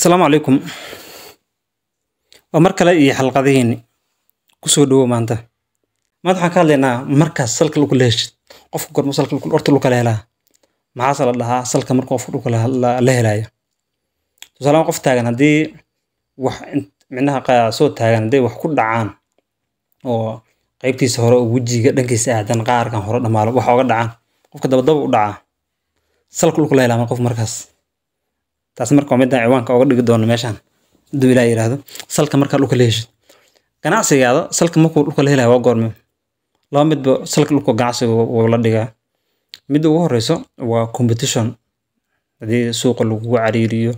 asalaamu calaykum waa mar kale iyo xalqadihiini kusoo dhawo maanta maanta waxaan ka hadlaynaa markaas salka dhulka la heshid qofka gormo salka horta dhulka helaa maxaase la dhahaa salka marka qofka dhulka la helaya tusaaleaan qof taagan haddii wax micnaha soo taagan hadday wax ku dhacaan oo qaybtiisa hore oo wejiga dhankiisa aadan qaarkan hore dhamaalo wax oga dhacaan qofka dabadaba u dhacaa salka dhulka la helaa qof markaas taas marka waa midaan ciwaanka oga dhigi doono meeshaan hadduu ilaa yidhaahdo salka markaa dhulka la heshid ganacsigaada salka markuu dhulka la helayo waa goorme laba midba salka dhulka ganacsiga wuu dhigaa midda ugu horeyso waa competition haddii suuqa lagugu cariiriyo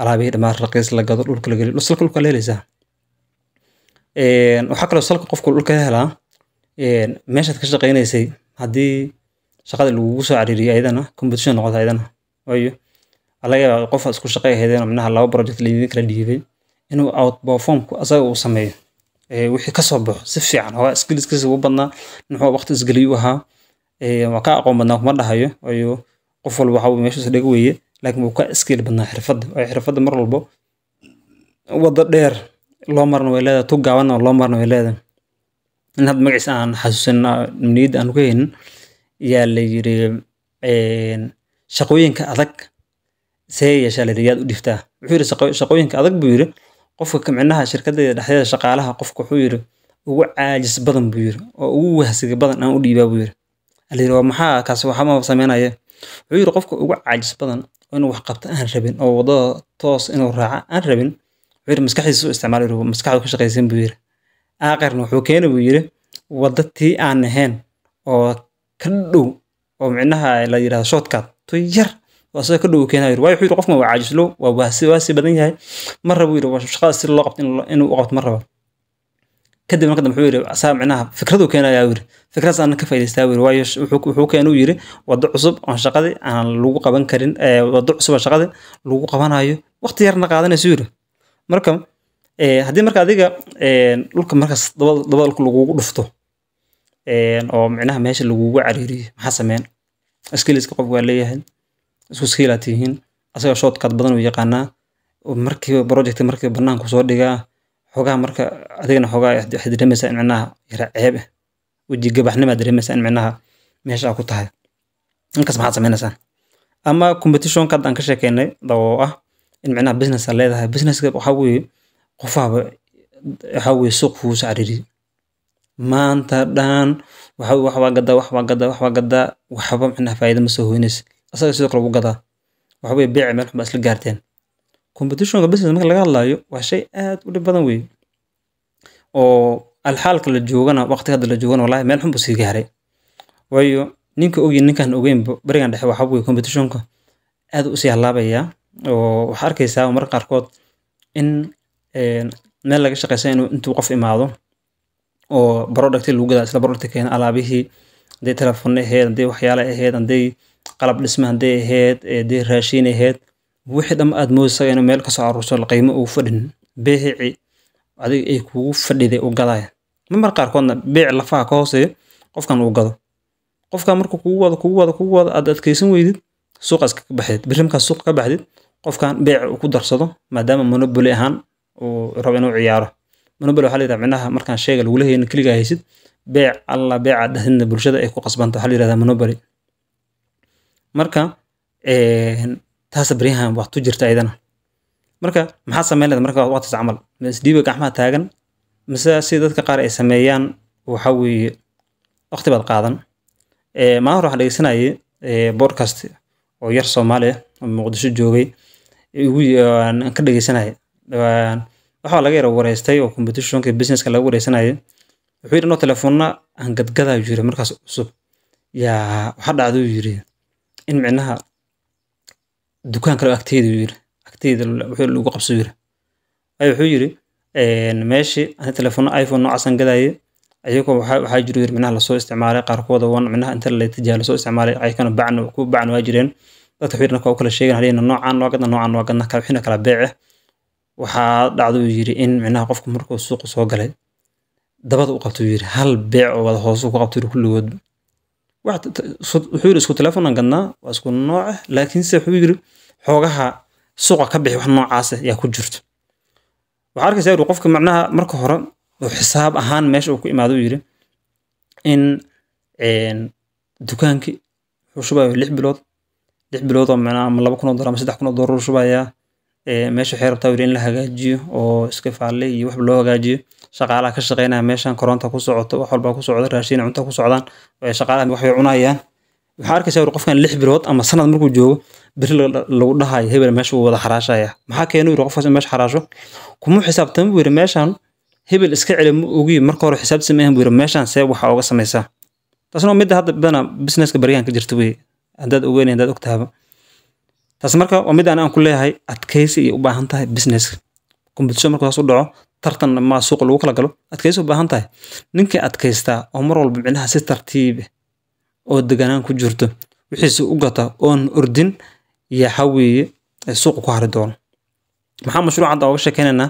alaabihii dhammaan raqiis la gado dhulka la geliyo salka dhulka la helaysaa waxaa kaloo salka qofku dhulka helaa meeshaad ka shaqeynaysay haddii shaqada lagugu soo cariiriyo ayadana competition noqota ayadana waayo laga yaaba qofa isku shaqey ahaydeen micnaha laba project la yidin kala dhiibay inuu outperformku asaga uu sameeyo eh, wixii kasoo baxo si fiican hoogaa skilliskiisa ugu badnaa nuxuu waqti isgeliy ahaa eh, waa ka aqoon badnaa kuma dhahayo waayo qof walba waxa uu dhiga weeye laakiin wuu ka skill badnaa xirfadda waayo xirfadda mar walbo waddo dheer loo marna way leedahay tug gaabanna loo marna way leedahay in hadda magaciis aan xasuusan niyadda aan ku haynin yaa la yiri eh, shaqooyinka adag see yeeshaalee yaad u dhiftaa wuxuu yidhi shaqooyinka adag buu yidhi qofka micnaha shirkadeeda dhexdeeda shaqaalaha qofka wuxuu yidhi ugu caajis badan buu yidhi oo ugu wahsiga badan aan u dhiibaa buu yidhi ala waa maxaa kaasi waxama sameynaya wuxuu yidhi qofka ugu caajis badan oo inuu wax qabta aan rabin oo waddada toos inuu raaco aan rabin wuxuu yidhi maskaxdiisa u isticmaal yidhi maskaxdu ka shaqaysan buu yidhi aaqarna wuxuu keenay buu yidhi wadda tii aan ahayn oo ka dhow oo micnaha la yidhahdo shortcut tu yar waa sida ka dhow keenay waay wuxuu yiri qofkan waa caajislo waa waasi waasi badan yahay ma rabo yiri shaqada si loo qabto inuu u ma rabo kadib marka muxuu yiri asaa micnaha fikradu keenayaa yiri fikradas ka faa'iidaystaa yiri waayo wuxuu keenuu yiri wado cusub aan shaqadii aan lagu qaban karin wado cusub aan lagu qabanayo waqti yarna qaadanayso yiri marka haddii marka adiga dhulka markaas daba lagugu dhufto oo micnaha meesha lagugu cariiriyo maxaa sameyn iskiliska qof waa leeyahay isku skiilaad tihiin asaga shortcut badan uu yaqaanaa markiiba project markiiba banaanku soo dhigaa xogaha marka adigana xogaa waxaad dareemaysaa in micnaha yara ceeb ah eh, weji gabaxnimaad dareemaysaa in micnaha meesha ku tahay inkaas maxaad samaynaysaa ama competitionka hadda aan ka sheekeynay oo ah in micnaha business aad leedahay businesska waxaa weeye qofaaba waxaa weeye suuq kuusa cariiri maanta dhan waxaa gadaa wax gadaa wax gadaa waxba micnaha faa'iido ma soo hoynaysa asaga sidoo kale wuu gadaa waxa weye beeci meel xun isla gaarteen competitionka business marka laga hadlaayo waa shay aad u dhib badan weeye oo alxaalka la joogana waqtiga hadda la joogana wallahi meel xun buu sii gaaray waayo ninka ogyin ninkaan ogeynba berigan dhexe waxa weye competitionka aad u sii hallaabayaa oo waxaa arkaysaa marka qaarkood in eh, meel laga shaqeysan inuu intuu qof imaado oo producti lagu gadaa isla producti keena alaabihii hadday telefoonna ahayd hadday waxyaala ahayd hadday qalab dhisme haday aheyd de raashin aheyd wixii dham aad moodaysa inuu meel kasoo aruurso qiimo ugu fadhin beecii adiga ay kugu fadhiday u gadaya marmar qaarkoodna beec lafaha ka hooseeya qofkan uu gado qofkan markuu kugu wado kugu wado kugu wado aad adkaysan weydid suuqaas ka baxdid biri suuqa ka baxdid qofkan beeca uu ku darsado maadaama monoboli ahaan uu rabo inuu ciyaaro monoboli waxaa layidhaha micnaha markaan sheega lagula haynin keligaa haysid beec alla beeca dhahidna bulshada ay ku qasbanta waxaa layidhahdaa monoboli marka eh, taas baryahan wax tu jirta ayadana marka maxaa sameyn leeda marka waqtiis camal mise dhiiba gacmaha taagan mise sida dadka qaar ay sameeyaan waxa weeye waqti baad qaadan eh, maalin hore dhegeysanayay podcast eh, oo yar soomaaliya oo muqdisho joogay aan ka dhegeysanayay waxaa laga yara wareystay oo competitionka businesska laga wareysanayay wuxuu yidhi anoo telefoonna aan gadgadaayo yiri markaas cusub yaa waxa dhacduu yiri in micnaha dukaan kale agteeda yiri agteeda wuxuu lagu qabso yiri ay wuxuu yiri meeshii aan telefoon iphone noocaasan gadaaye ayagoo waxaa jiro yiri micnaha lasoo isticmaalay qaarkooda wan micnaha inta la tijaah lasoo isticmaalay ayagana bacna ku bacna waa jireen dadka xidhna waa u kala sheegan hadheena noocaan waa gadna noocaan waa gadna kala kala beece waxaa dhacduu yiri in micnaha qofku markuu suuqa soo galay dabada u qabtuu yiri hal beec oo wada hoosu ku qabtuu yiri kulligoodba wuxuu yiri isku telefonan gadnaa waa isku nooca laakiinse wuxuu yiri xoogaha suuqa ka bixi wax noocaas ah yaa ku jirto waxaa arkaysa yiri qofka macnaha marka hore uu xisaab ahaan meesha uu ku imaado yiri in dukaanki wuxuu shubayo lix bilood lix bilood oo macnaha ama laba kun oo dollar ama saddex kun oo dollar uu shubayaa meesha waxay rabtaa weli in la hagaajiyo oo iska faalle iyo waxba loo hagaajiyo shaqaalaha ka shaqeynaya meeshan koronta ku socoto wax walbaa ku socda raashin cunta ku socdaan shaqaalaha waxbay cunayaan waxaa arkaysa yuri qofkan lix bilood ama sanad markuu joogo beri lagu dhahayo hebel meesha wuu wada xaraashaya maxaa keenu yiri qofkaas in meesha xaraasho kumuu xisaabtama buu yiri meeshan hebel iska celi ma ogi marka hore xisaabtiisa ma buu yiri meeshan see waxa oga samaysaa taasna midda hadda badana businesska baryahan ka jirta wey haddaad ogeyn haddaad ogtahaba taas marka waa mid aan aan ku leeyahay adkaysi iyo u baahan tahay business competition markuu taas u dhaco tartan ma suuqa lagu kala galo adkaysi u tahay ninkii adkaystaa oo mar walba micnaha si tartiib oo deganaan ku jirto wixiisi u gata oon ordin yaxaa weeye suuqa ku hari doono maxaa mashruuc hadda oga sheekeynaynaa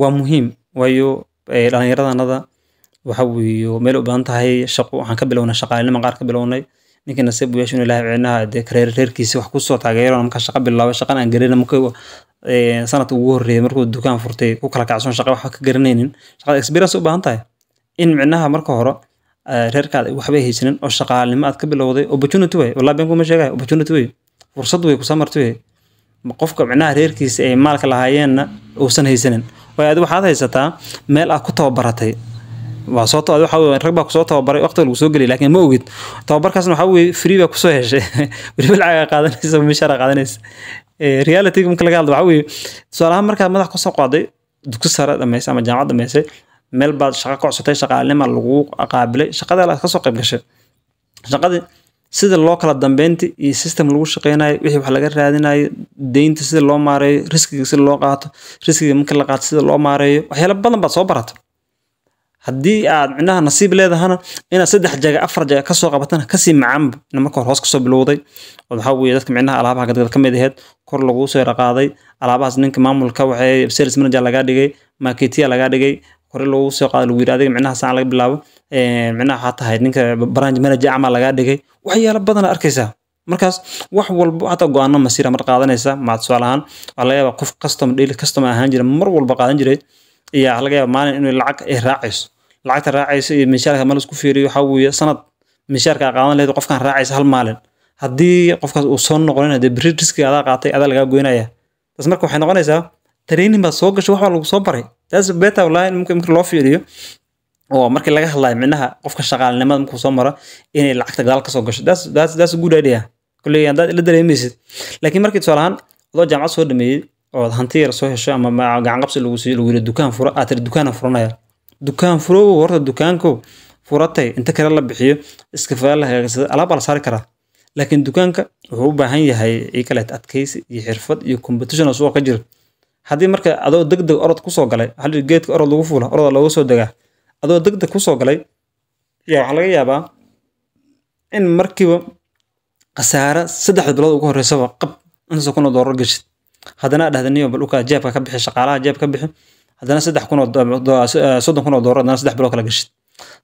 waa muhiim waayo dhallinyaradanada waxa weeye meel u baahan tahay shaqo waxaan ka bilownay shaqaalinimo qaar ka bilownay ninkii nasiib u yeeshin ilaahay wicnaha dee kareer reerkiisi wax kusoo taageero markaa shaqa bilaabo shaqan aan garanin markuu sanadka ugu horreeyay markuu dukaan furtay ku kala kacsoon shaqa wax ka garanaynin shaqada experience u baahan tahay in micnaha marka hore reerkaada waxbay haysanin oo shaqaalnimo aad ka bilowday opportunity way walaa been kuma sheegaya opportunity way fursad way kusaa marti way qofka micnaha reerkiisa ay maalka lahaayeenna uusan haysanin waayo adi waxaad haysataa meel aad ku tababaratay rag baa kusoo tababaray waqtiga lagu soo geliy lakin ma ogid tababarkaasna waxaa weye free baa kusoo heshay weliba lacagaa qaadanaysa mishaara qaadanaysa realityga marka laga hadlo waxaa weye tusaalahaan markaad madax ka qaaday dugsi sare dhamayse ama jaamacad dhamayse meel baad shaqo ka codsatay shaqaalnima lagu qaabilay shaqadaa laad kasoo qayb gashay shaqadii sida loo kala dambeynta iyo system lagu shaqeynayo wixii wax laga raadinayo deynta sida loo maareeyo riskiga sida loo qaato riskiga marka la qaato sida loo maareeyo waxyaalo badan baad soo baratay haddii aad micnaha nasiib leedahana inaad saddex jaga afar jaga kasoo qabatana kasii macaanba marka hore hoos kasoo bilowday oo waxaa weye dadka micnaha alaabaha gadgad ka mid aheed kor laguu soo yaraqaaday alaabahaas ninka maamulka waxay sales manager lagaa dhigay marketia lagaa dhigay kore lagu soo qaado lagu yidhi adiga micnaha saan laga bilaabo micnaha waxaa tahay ninka branch manager camal lagaa dhigay waxyaalo badana arkaysaa markaas wax walba hataa go-aano masiira mar qaadanaysa maad tusaale ahaan waxaa laga yaabaa qof custom daily custom ahaan jira mar walba qaadan jiray iyo laga yaabaa maalin inuu lacag ay raacayso lacagta raacaysa iyo minshaarka ma laisku fiiriyo waxaa weeye sanad minshaarka qaadan lahayd qofkan raacaysa hal maalin haddii qofkaas uu soo noqonin haddii beri riskiga adaa qaatay adaa lagaa goynaya taas marka waxay noqonaysaa training baad soo gashay wax lagu soo baray taas beta walahi marka marka loo fiiriyo oo markii laga hadlayo micnaha qofka shaqaalinimada markuu soo maro inay lacagta gadaal kasoo gasho that's that's that's good idea kulley haddaad la dareemaysid laakiin markii tusaale ahaan adoo jaamacad soo dhameeyey oo hanti yar soo hesho ama gacanqabsi lagu siiyo lagu yidhi dukaan fura aad tiri dukaana furanaya dukaan furow horta dukaanku furatay inta kale la bixiyo iskafaala hagaagsada alaab la saari karaa laakiin dukaanka wuxuu u baahan yahay kaleet adkaysi iyo xirfad iyo competition suuqa ka jiro haddii marka adoo degdeg orod kusoo galay waxaa geedka orod lagu fuula oroda looga soo degaa adoo degdeg kusoo galay yaa waxaa laga yaabaa in markiiba khasaare saddexda bilood ugu horeysaba qab intaasoo kun oo doorar geshid haddana dhahda niyo bal ukaa jeebka ka bixi shaqaalaha jeeb ka bixi haddana saddex kun eh, soddon kun oo doollar haddana saddex biloo kala gashid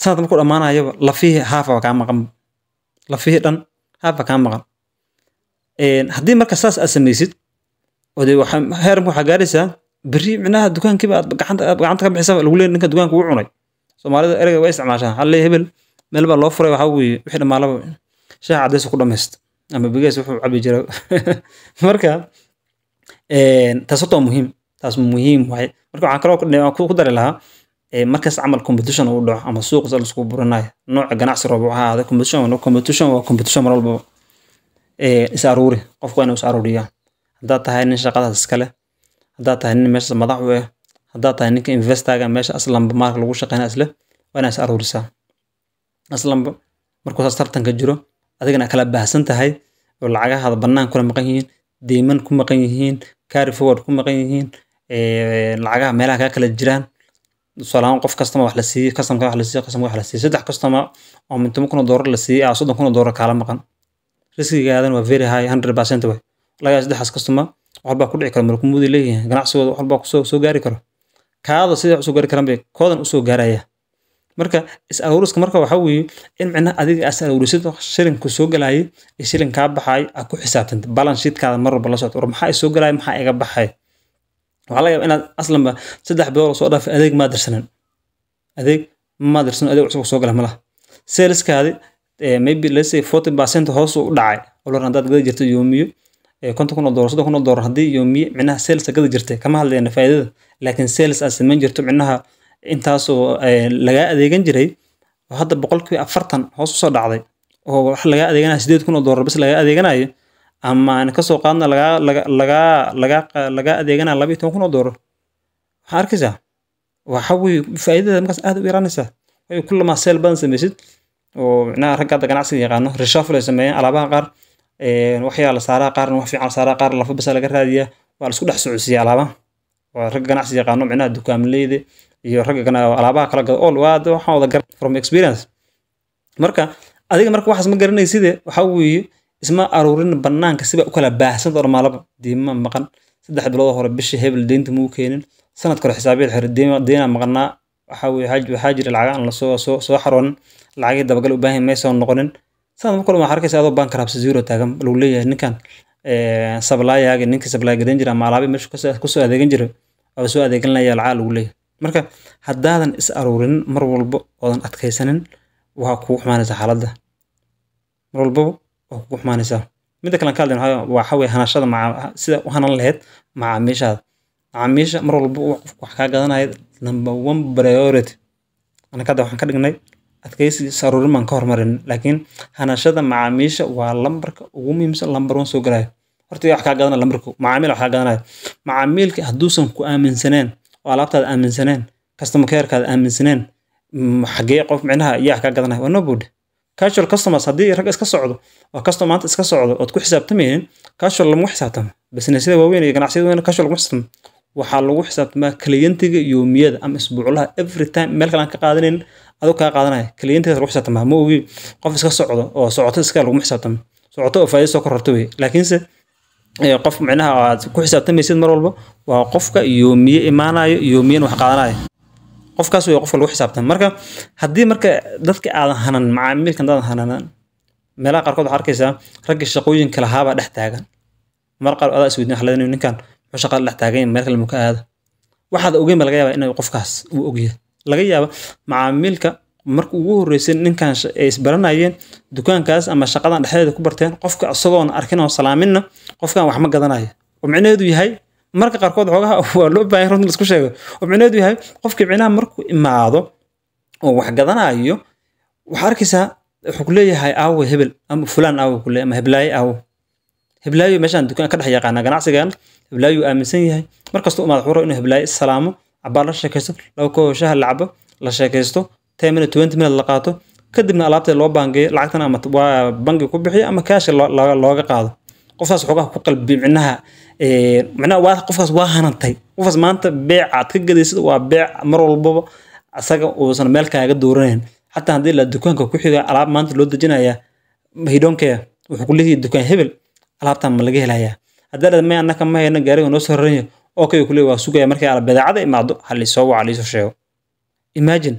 sanad markuu dhammaanayaba lafihii haafaba kaa maqan lafihii dhan haafba kaa maqan haddii marka saas aad samaysid ode waxaa gaaraysaa beri micnaha dukaankiiba aad gacanta ka bixisaba lagu leey ninka dukaanka wuu cunay soomaalida erega way isticmaashaa hal leey hebel meel baa loo furay waxaa weeye wixii dhammaalaba shaah cadays ku dhamaysta ama bigees wuxuu cabi jira marka taas muhiim taas muhiim waay marka waxaan kaloo ku dari lahaa eh, markaas camal competition uu dhaco ama suuq sa laisku buranayo nooca ganacsi roobu ahaada competition competition waa competition mar walbaba eh, is aruuri qofku inuu is aruuriyaan haddaad tahay nin shaqadaas iskale haddaad tahay nin meeshaas madax u ah haddaad tahay ninka investaga meesha aslanba maalka lagu shaqeyna isle waa inaa is aruurisaa aslanba markuu saas tartanka jiro adigana kala baahsan tahay oo lacagahaada bannaan kula maqan yihiin deyman ku maqan yihiin carry forward ku maqan yihiin lacagaha meelaha kaa kala jiraan tusaale qof kastama wax la siiyey kastamka wax la siiyey wax la saddex kastama oo min toban kun oo doolar la siiyey ah, soddon kun oo doolar kaala maqan riskigaadana waa very high hundred percent way lagaa saddexaas kastama wax ku dhici karo malkumuudi leeyihiin ganacsigooda wax kusoo soo gaari karo kaada siday usoo gaari karaan bay koodan usoo gaaraya marka is aruuriska marka waxaa weeye in micnaha adiga as aruurisid shilinka soo galayay iyo shilin kaa baxaay aad ku xisaabtanta balan shiidkaada mar walba la socod war maxaa i soo maxaa iga baxay waxaa laga yaaba inaad aslanba saddex bilood soo dhaafay adeeg maa dirsanin adeeg maa dirsanin adeeg cusub soo gala malaha saleskaadi eh, maybe let's forty percent hoos u dhacay olor haddaad gada jirta yoomiyo eh, konton kun oo doolar soddon kun oo doolar haddii yoomiyo micnaha saleska gada jirtay kama hadlayna faa'iidada laakiin sales aad samayn jirto micnaha intaasoo eh, lagaa adeegan jiray hadda boqolkiiba afartan hoos usoo dhacday oo wax lagaa adeeganaya sideed kun oo doolar bas lagaa adeeganayo ama aan kasoo qaadna lagaa adeegana labayo toban kun oo doolar waxaa arkaysaa waxaweye faa'iidada markaas aad u yaraanaysaa waayo kulamaa seel badan samaysid oo micnaha ragga hadda ganacsiga yaqaano reshuffle ay alaabaha qaar waxyaa la saaraa qaarna wax fiican saaraa qaar lafa basa laga raadiyaa waa la isku dhex socodsiiyaa alaabaha waa ragga ganacsiga yaqaano micnaha dukaamleyda iyo ragga alaabaha kala gada ool waa waxaan wada garan from experience marka adiga marka waxaas ma garanayside waxa weeye isma aruurin banaanka siba u kala baahsan doona maalaba deyma maqan saddex bilood hore bishii hebel deynta muu keenin sanadka hore xisaabiyaal xere deyna maqanaa waxaa jira lacag aan lasoo xaroonin lacagii dabagal u baahan noqonin sanad markale waxaa arkaysa adoo baan karabsa zero taagan lagu leeyahay ninkan eh, sablaayaagi ninkii sablaay gadan jira ama meesha kusoo adeegan jiray oo soo adeegan laya lagu leeyahay marka haddaadan is aruurinin mar walba oodan adkaysanin waxaa kugu xumaanaysa xaaladda mar walbaba waa kugu xumaanaysaa midda kalen ka waxa weye hanashada sida u hanan lahayd macaamiishaada macaamiisha mar walba qofku wax kaa gadanaya number one priority anaka hadda waxaan ka dhignay adkaysi saruurin baan ka hormarin laakiin hanashada macaamiisha waa lambarka ugu muhiimsan lambar one soo galayo horta wax kaa gadanaya lambarku macaamiil wax kaa gadanaya macaamiilka hadduusan ku aaminsaneen oo alaabtaada aaminsaneen customer carekaada aaminsaneen mm, xagee qof micnaha yaa kaa gadanaya waa nobody casual customers haddii rag iska socdo oo custom maanta iska socdo ood ku xisaabtamaynin casual laguma xisaabtama bisinesyada waaweyn iyo ganacsiyada waaweyn casual laguma xisaabtamo waxaa lagu xisaabtamaa klientiga yoomiyada ama isbuuclaha every time meel kale aan ka qaadanayn aduu kaa qaadanaya klientigaas lagu xisaabtamaa ma ogi qof iska socdo oo socoto iska laguma xisaabtamo socoto oo faa'iido soo kororto wey laakiinse qof micnaha aad ku xisaabtamaysid mar walba waa qofka yoomiye imaanayo yoomiyana wax qaadanaya qofkaas wey qofka lagu xisaabtan marka haddii marka dadka aadan hanan macaamiilkan daadan hananan meelaha qaarkood waxaa arkaysaa ragga shaqooyinka lahaabaa dhex taagan mar qaar adaa isweydiin waxaa leedahay ninkan muxuu shaqada dhex taagan yahay meel kale muka aada waxaad ogeyn ba laga yaabaa inay qofkaas uu ogyahay laga yaaba macaamiilka marka ugu horreysay ninkan ay isbaranayeen dukaankaas ama shaqadan dhexdeeda ku barteen qofka isagoon arkin oo salaaminna qofkan wax ma gadanaya oo micnaheedu yahay marka qaarkood xoogaha waa loo baahay runta laisku sheego oo micneedu yahay qofkii micnaha markuu imaado oo wax gadanayo waxaa arkaysaa wuxuu ku leeyahay hebel ama fulaan aawo kule ama heblaaye aawo heblaayo meeshaan dukaan ka dhex yaqaana ganacsigan heblaayo aaminsan yahay markastuu umaad xuro inuu heblaaye salaamo cabaa la sheekaysto laba koobo shaha la cabo la sheekaysto ten minute twenty minute la qaato kadibna alaabtee loo baangeeyo lacagtana ama bangi ku bixiyo ama kaashi looga qaado qofkaas xoogaha ku qalbi micnaha waa qofkaas waa hanantay qofkaas maanta beeca aad ka gadaysid waa beec mar walbaba asaga uusan meel kaaga dooranayn xataa haddii la dukaanka ku xiga alaab maanta loo dejinayaa hidhoonkaya wuxuu ku leeyahay dukaan hebel alaabtan ma laga helayaa haddii la maya annaka ma hayno gaariga noo soo raranya oo kay waa sugaya markay ala badeecada imaado ha waca laysoo sheego imagine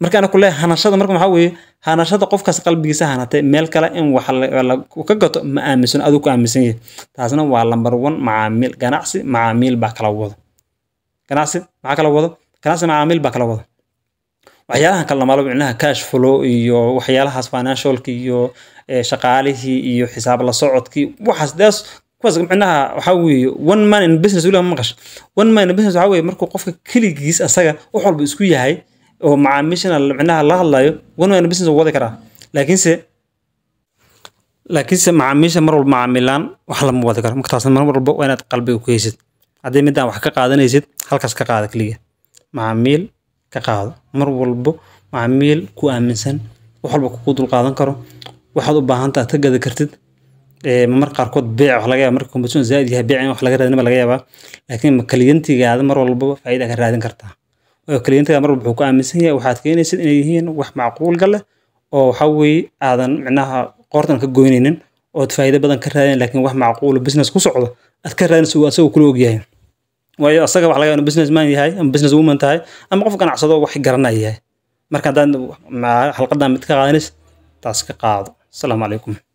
markaana ku le hanashada marka waxaa weeye hanashada qofkaas qalbigiisa hanatay meel kale in wax ka gato ma aaminsano aduu ku aaminsan yahay taasna waa lambar one macaamiil ganacsi macaamiil baa kala wado ganacsi maxaa kala wado ganacsi macaamiil baa kala wado waxyaalahan kala dhamaalo micnaha cash flow iyo waxyaalahaas financialka iyo eh, shaqaalihii iyo xisaab la socodkii waxaas daas kuwaas micnaha waxaa weeye one man in business weliba ma one man in business waxaa weeye markuu qofka keligiis asaga wax walba isku yahay oo macaamiishana micnaha la hadlayo one business wadi karaa laakiinse laakiinse macaamiisha mar walba macaamilaan wax lama wadi karo marka mar walba waa inaad qalbiga ku heysid haddii middaan wax ka qaadanaysid halkaas ka qaada keliya macaamiil ka qaado mar walbo macaamiil ku aaminsan wax walba kugu dul karo waxaad u baahantaha ka gada kartid mar qaarkood beec wax laga yaba marka competition zaaid yahay beec in wax laga raadin ba laga yaabaa laakiin kaliyantigaada mar walbaba faa'iida ka raadin kartaa kliintada marwalba wuxuu ku aaminsan yahay waxaad keenaysid inay yihiin wax macquulga leh oo waxa weeye aadan micnaha qoortan ka goynaynin ood faa'iido badan ka raadin lakiin wax macquul business ku socdo aad ka raadinaysa uu asagoo kula ogyahay waayo asaga waxa laga inuu business man yahay ama business woman tahay ama qof ganacsado wax garanaya yahay marka haddaad halqadan mid ka qaadanaysid taas ka qaado asalaamu calaykum